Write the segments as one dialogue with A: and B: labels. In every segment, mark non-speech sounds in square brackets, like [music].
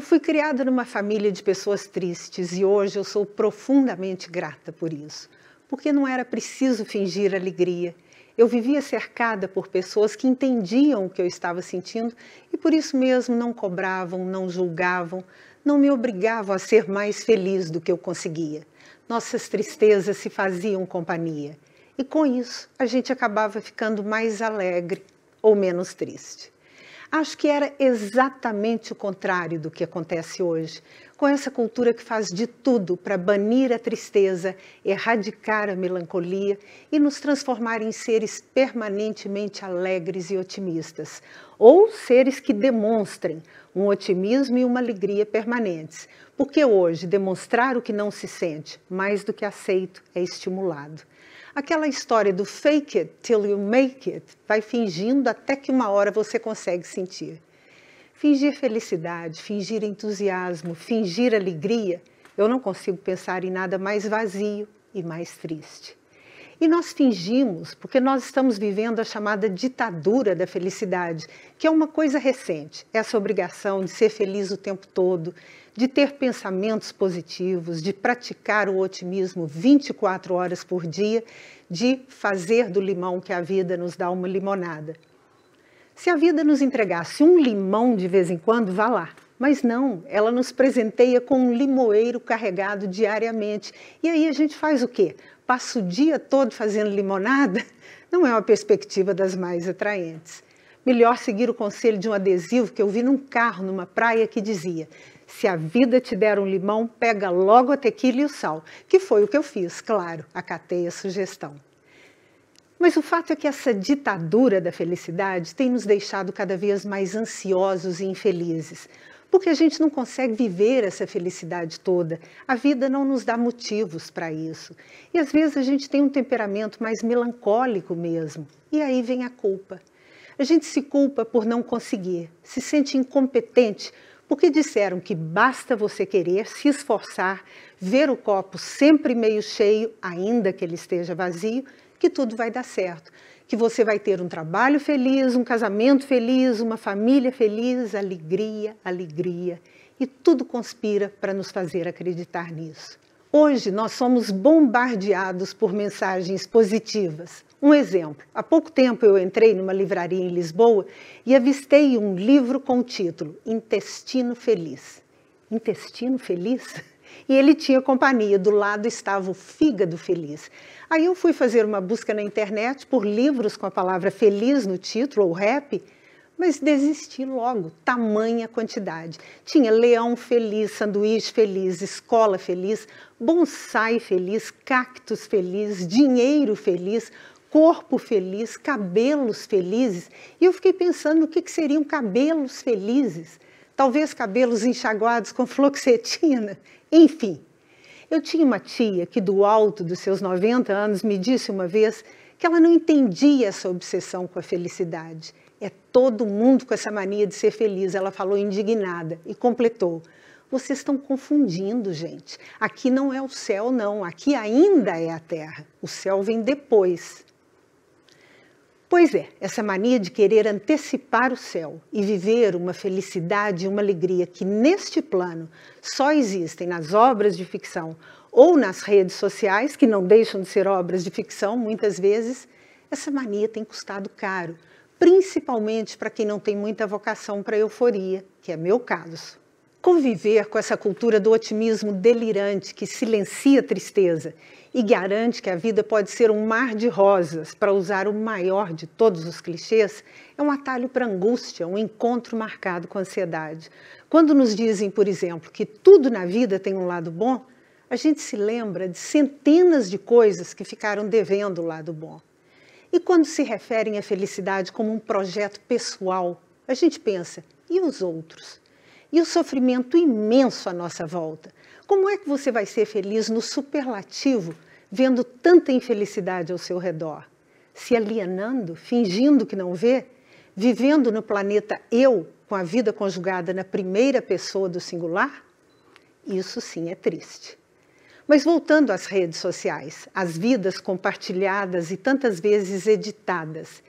A: Eu fui criada numa família de pessoas tristes e hoje eu sou profundamente grata por isso, porque não era preciso fingir alegria. Eu vivia cercada por pessoas que entendiam o que eu estava sentindo e por isso mesmo não cobravam, não julgavam, não me obrigavam a ser mais feliz do que eu conseguia. Nossas tristezas se faziam companhia e com isso a gente acabava ficando mais alegre ou menos triste. Acho que era exatamente o contrário do que acontece hoje, com essa cultura que faz de tudo para banir a tristeza, erradicar a melancolia e nos transformar em seres permanentemente alegres e otimistas, ou seres que demonstrem um otimismo e uma alegria permanentes, porque hoje demonstrar o que não se sente, mais do que aceito, é estimulado. Aquela história do fake it till you make it, vai fingindo até que uma hora você consegue sentir. Fingir felicidade, fingir entusiasmo, fingir alegria, eu não consigo pensar em nada mais vazio e mais triste. E nós fingimos, porque nós estamos vivendo a chamada ditadura da felicidade, que é uma coisa recente, essa obrigação de ser feliz o tempo todo, de ter pensamentos positivos, de praticar o otimismo 24 horas por dia, de fazer do limão que a vida nos dá uma limonada. Se a vida nos entregasse um limão de vez em quando, vá lá. Mas não, ela nos presenteia com um limoeiro carregado diariamente. E aí a gente faz o quê? passa o dia todo fazendo limonada, [laughs] não é uma perspectiva das mais atraentes. Melhor seguir o conselho de um adesivo que eu vi num carro numa praia que dizia: se a vida te der um limão, pega logo a tequila e o sal, que foi o que eu fiz, claro, acatei a sugestão. Mas o fato é que essa ditadura da felicidade tem nos deixado cada vez mais ansiosos e infelizes, porque a gente não consegue viver essa felicidade toda. A vida não nos dá motivos para isso. E às vezes a gente tem um temperamento mais melancólico mesmo. E aí vem a culpa. A gente se culpa por não conseguir, se sente incompetente porque disseram que basta você querer se esforçar, ver o copo sempre meio cheio, ainda que ele esteja vazio, que tudo vai dar certo, que você vai ter um trabalho feliz, um casamento feliz, uma família feliz, alegria, alegria. E tudo conspira para nos fazer acreditar nisso. Hoje nós somos bombardeados por mensagens positivas. Um exemplo: há pouco tempo eu entrei numa livraria em Lisboa e avistei um livro com o título Intestino Feliz. Intestino Feliz? [laughs] E ele tinha companhia, do lado estava o Fígado Feliz. Aí eu fui fazer uma busca na internet por livros com a palavra feliz no título, ou rap, mas desisti logo, tamanha quantidade. Tinha leão feliz, sanduíche feliz, escola feliz, bonsai feliz, cactos feliz, dinheiro feliz, corpo feliz, cabelos felizes. E eu fiquei pensando o que, que seriam cabelos felizes talvez cabelos enxaguados com floxetina, enfim. Eu tinha uma tia que, do alto dos seus 90 anos, me disse uma vez que ela não entendia essa obsessão com a felicidade. É todo mundo com essa mania de ser feliz, ela falou indignada e completou. Vocês estão confundindo, gente. Aqui não é o céu, não. Aqui ainda é a terra. O céu vem depois. Pois é, essa mania de querer antecipar o céu e viver uma felicidade e uma alegria que neste plano só existem nas obras de ficção ou nas redes sociais, que não deixam de ser obras de ficção muitas vezes, essa mania tem custado caro, principalmente para quem não tem muita vocação para euforia, que é meu caso. Conviver com essa cultura do otimismo delirante que silencia a tristeza e garante que a vida pode ser um mar de rosas, para usar o maior de todos os clichês, é um atalho para angústia, um encontro marcado com ansiedade. Quando nos dizem, por exemplo, que tudo na vida tem um lado bom, a gente se lembra de centenas de coisas que ficaram devendo o lado bom. E quando se referem à felicidade como um projeto pessoal, a gente pensa, e os outros? E o sofrimento imenso à nossa volta? Como é que você vai ser feliz no superlativo, vendo tanta infelicidade ao seu redor? Se alienando, fingindo que não vê? Vivendo no planeta eu, com a vida conjugada na primeira pessoa do singular? Isso sim é triste. Mas voltando às redes sociais, às vidas compartilhadas e tantas vezes editadas,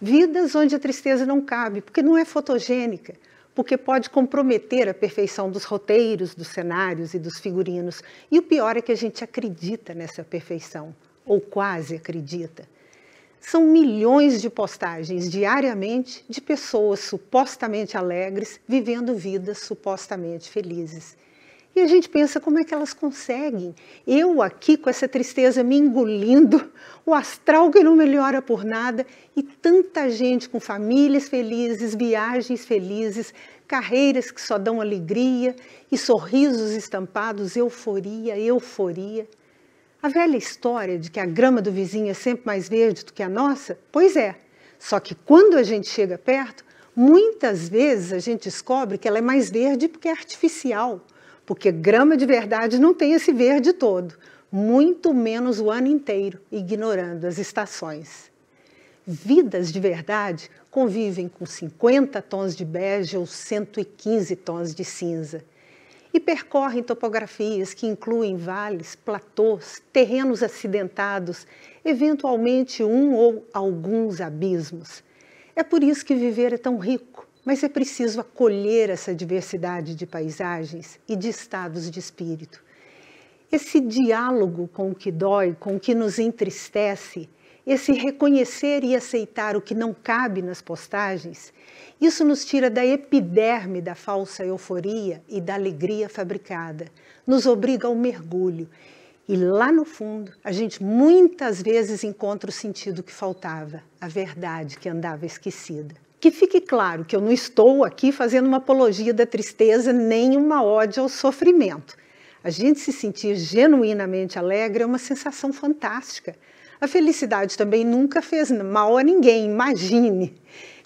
A: vidas onde a tristeza não cabe, porque não é fotogênica, porque pode comprometer a perfeição dos roteiros, dos cenários e dos figurinos. E o pior é que a gente acredita nessa perfeição, ou quase acredita. São milhões de postagens diariamente de pessoas supostamente alegres vivendo vidas supostamente felizes. E a gente pensa como é que elas conseguem. Eu aqui com essa tristeza me engolindo, o astral que não melhora por nada e tanta gente com famílias felizes, viagens felizes, carreiras que só dão alegria e sorrisos estampados, euforia, euforia. A velha história de que a grama do vizinho é sempre mais verde do que a nossa, pois é. Só que quando a gente chega perto, muitas vezes a gente descobre que ela é mais verde porque é artificial porque grama de verdade não tem esse verde todo, muito menos o ano inteiro, ignorando as estações. Vidas de verdade convivem com 50 tons de bege ou 115 tons de cinza e percorrem topografias que incluem vales, platôs, terrenos acidentados, eventualmente um ou alguns abismos. É por isso que viver é tão rico mas é preciso acolher essa diversidade de paisagens e de estados de espírito. Esse diálogo com o que dói, com o que nos entristece, esse reconhecer e aceitar o que não cabe nas postagens, isso nos tira da epiderme da falsa euforia e da alegria fabricada, nos obriga ao mergulho. E lá no fundo, a gente muitas vezes encontra o sentido que faltava, a verdade que andava esquecida. Que fique claro que eu não estou aqui fazendo uma apologia da tristeza nem uma ódio ao sofrimento. A gente se sentir genuinamente alegre é uma sensação fantástica. A felicidade também nunca fez mal a ninguém, imagine.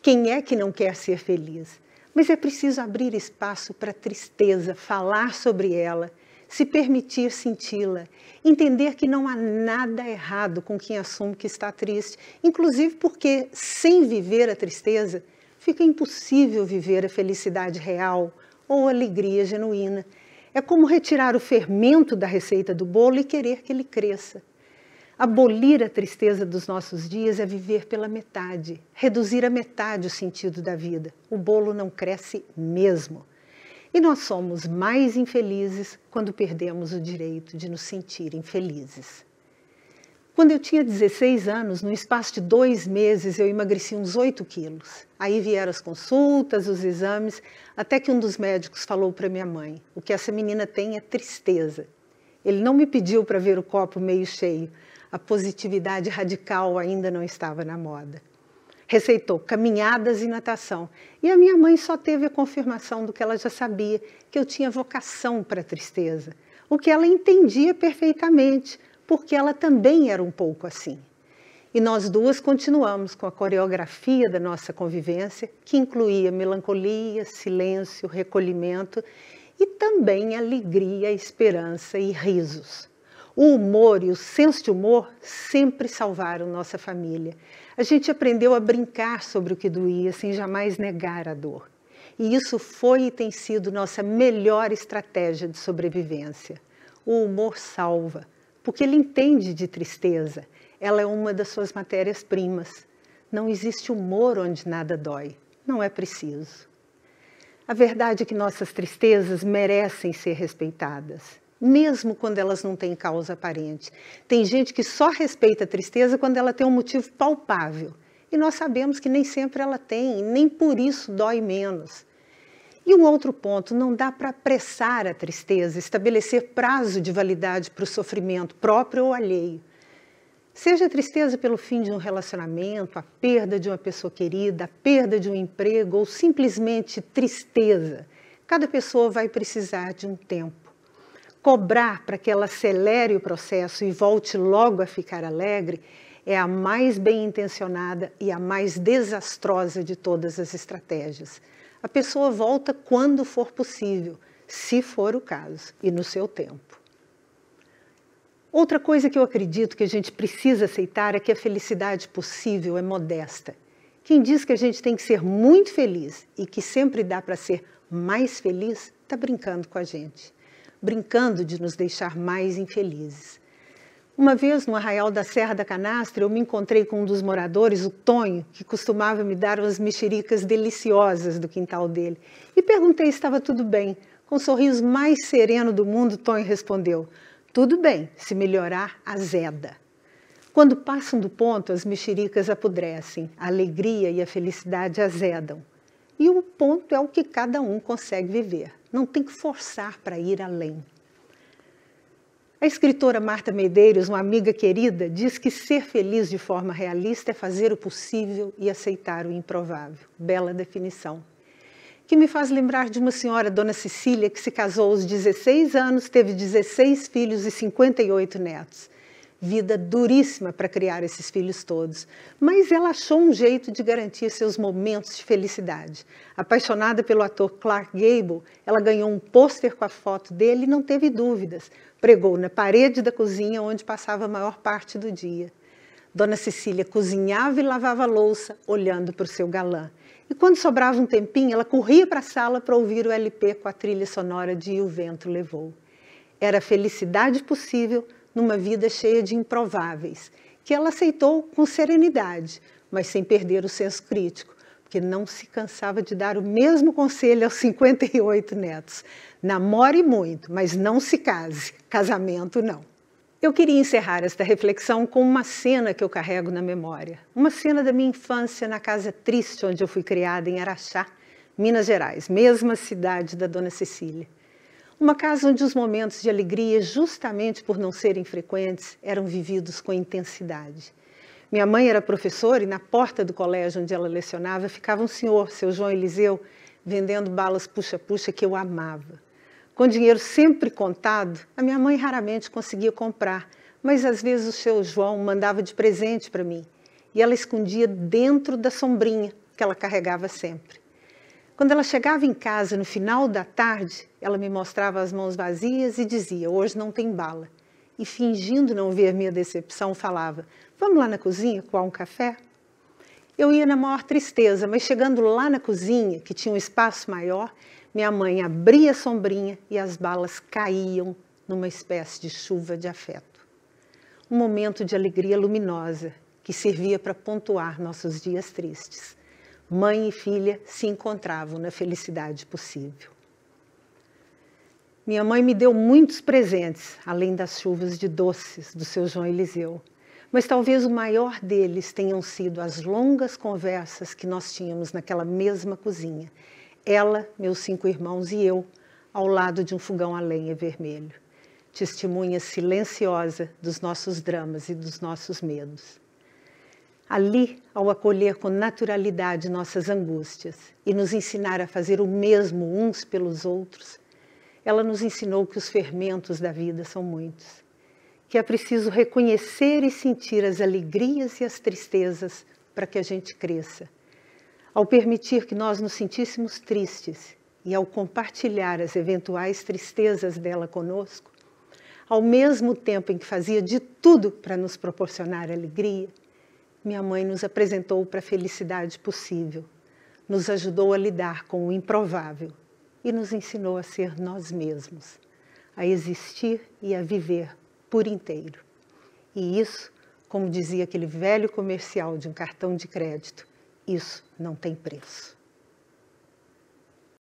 A: Quem é que não quer ser feliz? Mas é preciso abrir espaço para a tristeza, falar sobre ela se permitir senti-la, entender que não há nada errado com quem assume que está triste, inclusive porque sem viver a tristeza fica impossível viver a felicidade real ou alegria genuína. É como retirar o fermento da receita do bolo e querer que ele cresça. Abolir a tristeza dos nossos dias é viver pela metade, reduzir a metade o sentido da vida. O bolo não cresce mesmo. E nós somos mais infelizes quando perdemos o direito de nos sentir infelizes. Quando eu tinha 16 anos, no espaço de dois meses, eu emagreci uns 8 quilos. Aí vieram as consultas, os exames, até que um dos médicos falou para minha mãe: o que essa menina tem é tristeza. Ele não me pediu para ver o copo meio cheio. A positividade radical ainda não estava na moda receitou caminhadas e natação. E a minha mãe só teve a confirmação do que ela já sabia, que eu tinha vocação para a tristeza, o que ela entendia perfeitamente, porque ela também era um pouco assim. E nós duas continuamos com a coreografia da nossa convivência, que incluía melancolia, silêncio, recolhimento e também alegria, esperança e risos. O humor e o senso de humor sempre salvaram nossa família. A gente aprendeu a brincar sobre o que doía sem jamais negar a dor. E isso foi e tem sido nossa melhor estratégia de sobrevivência. O humor salva, porque ele entende de tristeza. Ela é uma das suas matérias-primas. Não existe humor onde nada dói. Não é preciso. A verdade é que nossas tristezas merecem ser respeitadas mesmo quando elas não têm causa aparente. Tem gente que só respeita a tristeza quando ela tem um motivo palpável. E nós sabemos que nem sempre ela tem, nem por isso dói menos. E um outro ponto, não dá para apressar a tristeza, estabelecer prazo de validade para o sofrimento próprio ou alheio. Seja a tristeza pelo fim de um relacionamento, a perda de uma pessoa querida, a perda de um emprego ou simplesmente tristeza, cada pessoa vai precisar de um tempo cobrar para que ela acelere o processo e volte logo a ficar alegre é a mais bem intencionada e a mais desastrosa de todas as estratégias. A pessoa volta quando for possível, se for o caso, e no seu tempo. Outra coisa que eu acredito que a gente precisa aceitar é que a felicidade possível é modesta. Quem diz que a gente tem que ser muito feliz e que sempre dá para ser mais feliz, está brincando com a gente brincando de nos deixar mais infelizes. Uma vez, no arraial da Serra da Canastra, eu me encontrei com um dos moradores, o Tonho, que costumava me dar umas mexericas deliciosas do quintal dele, e perguntei se estava tudo bem. Com o sorriso mais sereno do mundo, Tonho respondeu: Tudo bem, se melhorar, azeda. Quando passam do ponto, as mexericas apodrecem, a alegria e a felicidade azedam. E o ponto é o que cada um consegue viver não tem que forçar para ir além. A escritora Marta Medeiros, uma amiga querida, diz que ser feliz de forma realista é fazer o possível e aceitar o improvável. Bela definição. Que me faz lembrar de uma senhora, Dona Cecília, que se casou aos 16 anos, teve 16 filhos e 58 netos vida duríssima para criar esses filhos todos, mas ela achou um jeito de garantir seus momentos de felicidade. Apaixonada pelo ator Clark Gable, ela ganhou um pôster com a foto dele e não teve dúvidas. Pregou na parede da cozinha onde passava a maior parte do dia. Dona Cecília cozinhava e lavava louça, olhando para o seu galã. E quando sobrava um tempinho, ela corria para a sala para ouvir o LP com a trilha sonora de o Vento Levou. Era felicidade possível numa vida cheia de improváveis, que ela aceitou com serenidade, mas sem perder o senso crítico, porque não se cansava de dar o mesmo conselho aos 58 netos: namore muito, mas não se case, casamento não. Eu queria encerrar esta reflexão com uma cena que eu carrego na memória, uma cena da minha infância na casa triste onde eu fui criada em Araxá, Minas Gerais, mesma cidade da Dona Cecília. Uma casa onde os momentos de alegria, justamente por não serem frequentes, eram vividos com intensidade. Minha mãe era professora e na porta do colégio onde ela lecionava ficava um senhor, seu João Eliseu, vendendo balas puxa-puxa que eu amava. Com dinheiro sempre contado, a minha mãe raramente conseguia comprar, mas às vezes o seu João mandava de presente para mim e ela escondia dentro da sombrinha que ela carregava sempre. Quando ela chegava em casa no final da tarde, ela me mostrava as mãos vazias e dizia: Hoje não tem bala. E fingindo não ver minha decepção, falava: Vamos lá na cozinha coar um café? Eu ia na maior tristeza, mas chegando lá na cozinha, que tinha um espaço maior, minha mãe abria a sombrinha e as balas caíam numa espécie de chuva de afeto. Um momento de alegria luminosa que servia para pontuar nossos dias tristes mãe e filha se encontravam na felicidade possível. Minha mãe me deu muitos presentes, além das chuvas de doces do seu João Eliseu. Mas talvez o maior deles tenham sido as longas conversas que nós tínhamos naquela mesma cozinha. Ela, meus cinco irmãos e eu, ao lado de um fogão a lenha vermelho. Testemunha silenciosa dos nossos dramas e dos nossos medos ali ao acolher com naturalidade nossas angústias e nos ensinar a fazer o mesmo uns pelos outros, ela nos ensinou que os fermentos da vida são muitos, que é preciso reconhecer e sentir as alegrias e as tristezas para que a gente cresça. Ao permitir que nós nos sentíssemos tristes e ao compartilhar as eventuais tristezas dela conosco, ao mesmo tempo em que fazia de tudo para nos proporcionar alegria, minha mãe nos apresentou para a felicidade possível, nos ajudou a lidar com o improvável e nos ensinou a ser nós mesmos, a existir e a viver por inteiro. E isso, como dizia aquele velho comercial de um cartão de crédito, isso não tem preço.